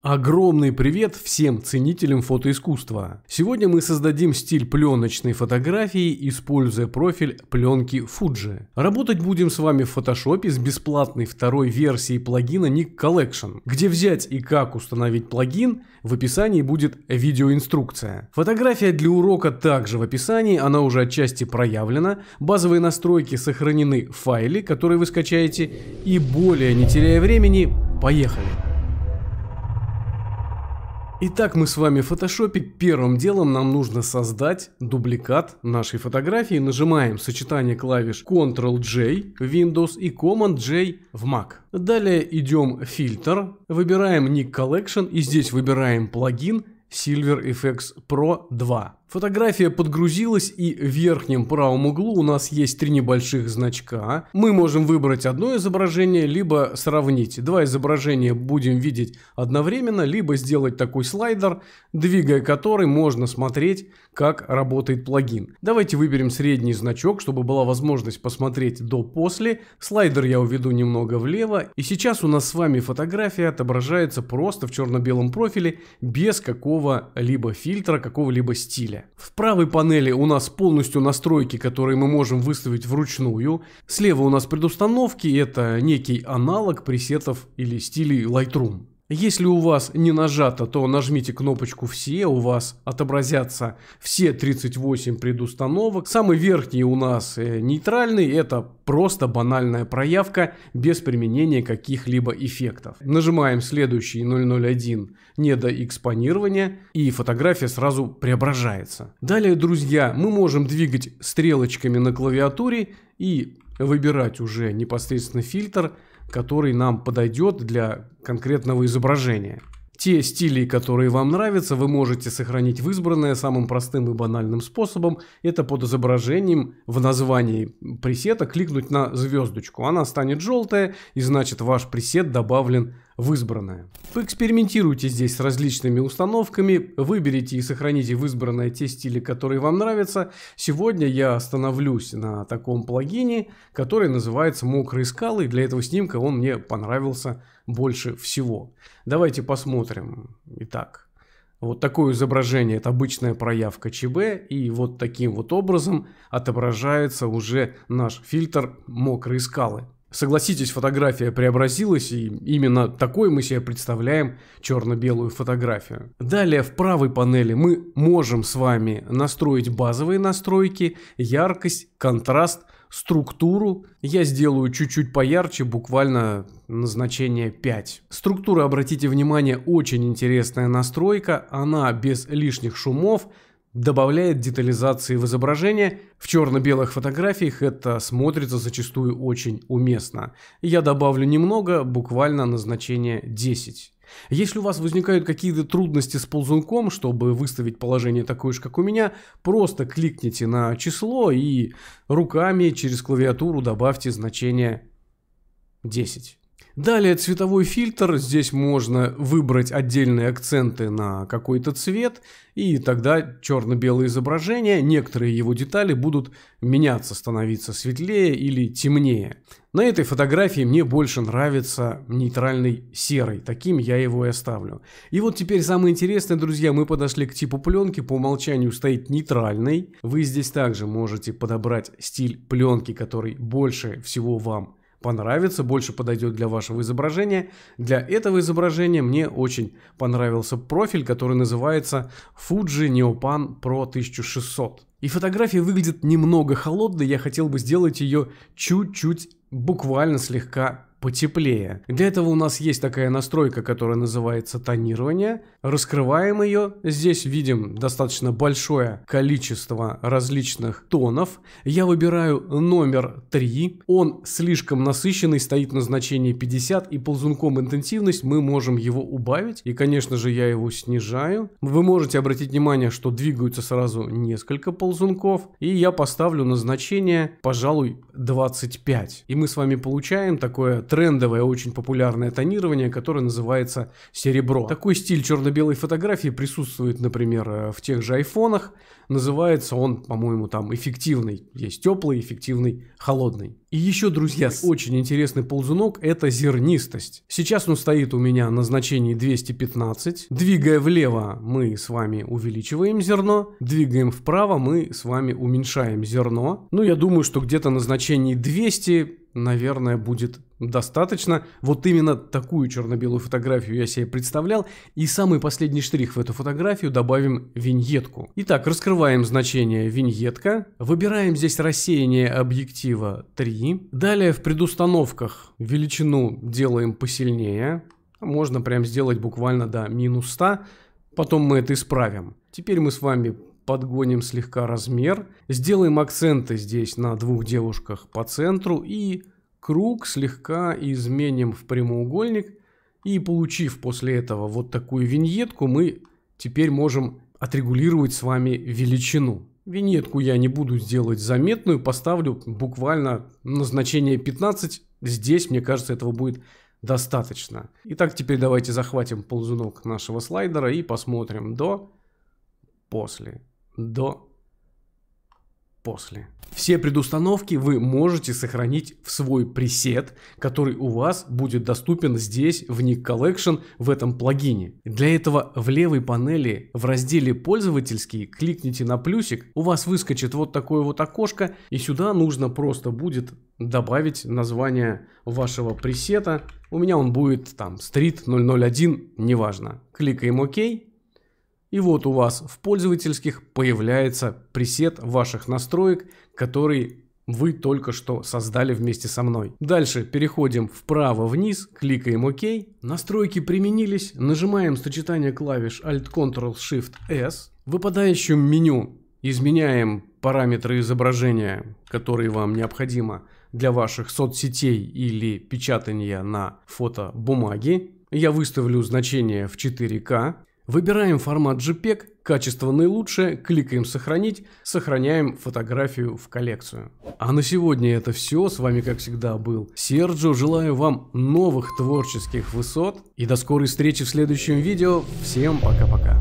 Огромный привет всем ценителям фотоискусства. Сегодня мы создадим стиль пленочной фотографии, используя профиль пленки Fuji. Работать будем с вами в Photoshop с бесплатной второй версией плагина Nick Collection. Где взять и как установить плагин, в описании будет видеоинструкция. Фотография для урока также в описании, она уже отчасти проявлена. Базовые настройки сохранены в файле, который вы скачаете. И более не теряя времени, поехали! Итак, мы с вами в фотошопе. Первым делом нам нужно создать дубликат нашей фотографии. Нажимаем сочетание клавиш Ctrl-J в Windows и Command-J в Mac. Далее идем в фильтр, выбираем Nick Collection и здесь выбираем плагин Silver FX Pro 2. Фотография подгрузилась и в верхнем правом углу у нас есть три небольших значка. Мы можем выбрать одно изображение, либо сравнить. Два изображения будем видеть одновременно, либо сделать такой слайдер, двигая который можно смотреть, как работает плагин. Давайте выберем средний значок, чтобы была возможность посмотреть до-после. Слайдер я уведу немного влево. И сейчас у нас с вами фотография отображается просто в черно-белом профиле, без какого-либо фильтра, какого-либо стиля настройки. В правой панели у нас полностью настройки, которые мы можем выставить вручную. Слева у нас предустановки, это некий аналог пресетов или стилей Lightroom. Если у вас не нажато, то нажмите кнопочку «Все», у вас отобразятся все 38 предустановок. Самый верхний у нас э, нейтральный, это просто банальная проявка без применения каких-либо эффектов. Нажимаем следующий 001 недоэкспонирование и фотография сразу преображается. Далее, друзья, мы можем двигать стрелочками на клавиатуре и выбирать уже непосредственно фильтр, который нам подойдет для конкретного изображения. Те стили, которые вам нравятся, вы можете сохранить в избранное самым простым и банальным способом. Это под изображением в названии пресета кликнуть на звездочку. Она станет желтая и значит ваш пресет добавлен в избранное. Поэкспериментируйте здесь с различными установками, выберите и сохраните в избранное те стили, которые вам нравятся. Сегодня я остановлюсь на таком плагине, который называется «Мокрые скалы», для этого снимка он мне понравился больше всего. Давайте посмотрим. Итак, вот такое изображение – это обычная проявка ЧБ, и вот таким вот образом отображается уже наш фильтр мокрые скалы. Согласитесь, фотография преобразилась, и именно такой мы себе представляем черно-белую фотографию. Далее в правой панели мы можем с вами настроить базовые настройки, яркость, контраст, структуру. Я сделаю чуть-чуть поярче, буквально на значение 5. Структура, обратите внимание, очень интересная настройка, она без лишних шумов, добавляет детализации в изображение. В черно-белых фотографиях это смотрится зачастую очень уместно. Я добавлю немного, буквально на значение 10. Если у вас возникают какие-то трудности с ползунком, чтобы выставить положение такое же, как у меня, просто кликните на число и руками через клавиатуру добавьте значение 10. Далее цветовой фильтр. Здесь можно выбрать отдельные акценты на какой-то цвет, и тогда черно-белое изображение, некоторые его детали будут меняться, становиться светлее или темнее. На этой фотографии мне больше нравится нейтральный серый, таким я его и оставлю. И вот теперь самое интересное, друзья, мы подошли к типу пленки, по умолчанию стоит нейтральный. Вы здесь также можете подобрать стиль пленки, который больше всего вам понравится, больше подойдет для вашего изображения. Для этого изображения мне очень понравился профиль, который называется Fuji Neopan Pro 1600. И фотография выглядит немного холодной, я хотел бы сделать ее чуть-чуть, буквально слегка потеплее. Для этого у нас есть такая настройка, которая называется тонирование. Раскрываем ее. Здесь видим достаточно большое количество различных тонов. Я выбираю номер 3. Он слишком насыщенный, стоит на значении 50 и ползунком интенсивность мы можем его убавить. И, конечно же, я его снижаю. Вы можете обратить внимание, что двигаются сразу несколько ползунков. И я поставлю на значение, пожалуй, 25. И мы с вами получаем такое трендовое, очень популярное тонирование, которое называется серебро. Такой стиль черно-белой фотографии присутствует, например, э, в тех же айфонах. Называется он, по-моему, там эффективный. Есть теплый, эффективный, холодный. И еще, друзья, очень интересный ползунок – это зернистость. Сейчас он стоит у меня на значении 215. Двигая влево, мы с вами увеличиваем зерно. Двигаем вправо, мы с вами уменьшаем зерно. Ну, я думаю, что где-то на значении 200 наверное, будет достаточно. Вот именно такую черно-белую фотографию я себе представлял. И самый последний штрих в эту фотографию добавим виньетку. Итак, раскрываем значение виньетка. Выбираем здесь рассеяние объектива 3. Далее в предустановках величину делаем посильнее. Можно прям сделать буквально до минус 100. Потом мы это исправим. Теперь мы с вами подгоним слегка размер, сделаем акценты здесь на двух девушках по центру и круг слегка изменим в прямоугольник. И получив после этого вот такую виньетку, мы теперь можем отрегулировать с вами величину. Виньетку я не буду сделать заметную, поставлю буквально на значение 15. Здесь, мне кажется, этого будет достаточно. Итак, теперь давайте захватим ползунок нашего слайдера и посмотрим до, после до после. Все предустановки вы можете сохранить в свой пресет, который у вас будет доступен здесь в Nick Collection в этом плагине. Для этого в левой панели в разделе «Пользовательские» кликните на плюсик, у вас выскочит вот такое вот окошко, и сюда нужно просто будет добавить название вашего пресета. У меня он будет там «Street 001», неважно. Кликаем «Ок». И вот у вас в пользовательских появляется пресет ваших настроек, который вы только что создали вместе со мной. Дальше переходим вправо-вниз, кликаем ОК. Настройки применились, нажимаем сочетание клавиш Alt-Ctrl-Shift-S. В выпадающем меню изменяем параметры изображения, которые вам необходимо для ваших соцсетей или печатания на фотобумаге. Я выставлю значение в 4К. Выбираем формат JPEG, качество наилучшее, кликаем «Сохранить», сохраняем фотографию в коллекцию. А на сегодня это все, с вами как всегда был Серджо, желаю вам новых творческих высот и до скорой встречи в следующем видео, всем пока-пока.